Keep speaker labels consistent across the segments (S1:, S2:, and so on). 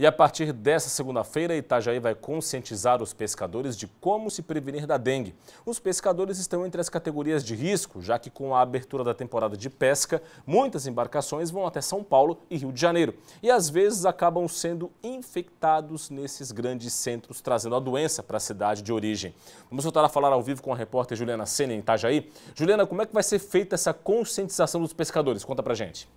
S1: E a partir dessa segunda-feira, Itajaí vai conscientizar os pescadores de como se prevenir da dengue. Os pescadores estão entre as categorias de risco, já que com a abertura da temporada de pesca, muitas embarcações vão até São Paulo e Rio de Janeiro. E às vezes acabam sendo infectados nesses grandes centros, trazendo a doença para a cidade de origem. Vamos voltar a falar ao vivo com a repórter Juliana Senna em Itajaí. Juliana, como é que vai ser feita essa conscientização dos pescadores? Conta pra gente.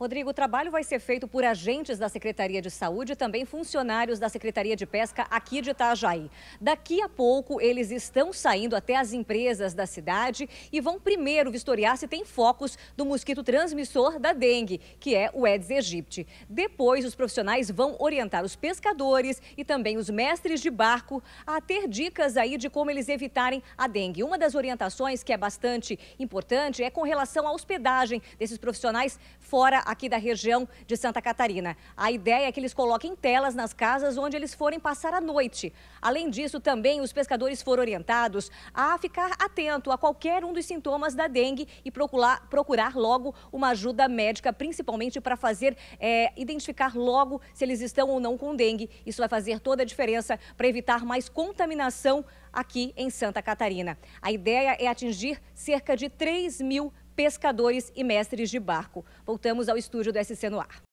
S2: Rodrigo, o trabalho vai ser feito por agentes da Secretaria de Saúde e também funcionários da Secretaria de Pesca aqui de Itajaí. Daqui a pouco, eles estão saindo até as empresas da cidade e vão primeiro vistoriar se tem focos do mosquito transmissor da dengue, que é o Aedes aegypti. Depois, os profissionais vão orientar os pescadores e também os mestres de barco a ter dicas aí de como eles evitarem a dengue. Uma das orientações que é bastante importante é com relação à hospedagem desses profissionais fora aqui da região de Santa Catarina. A ideia é que eles coloquem telas nas casas onde eles forem passar a noite. Além disso, também os pescadores foram orientados a ficar atento a qualquer um dos sintomas da dengue e procurar, procurar logo uma ajuda médica, principalmente para fazer é, identificar logo se eles estão ou não com dengue. Isso vai fazer toda a diferença para evitar mais contaminação aqui em Santa Catarina. A ideia é atingir cerca de 3 mil pescadores e mestres de barco. Voltamos ao estúdio do SC no ar.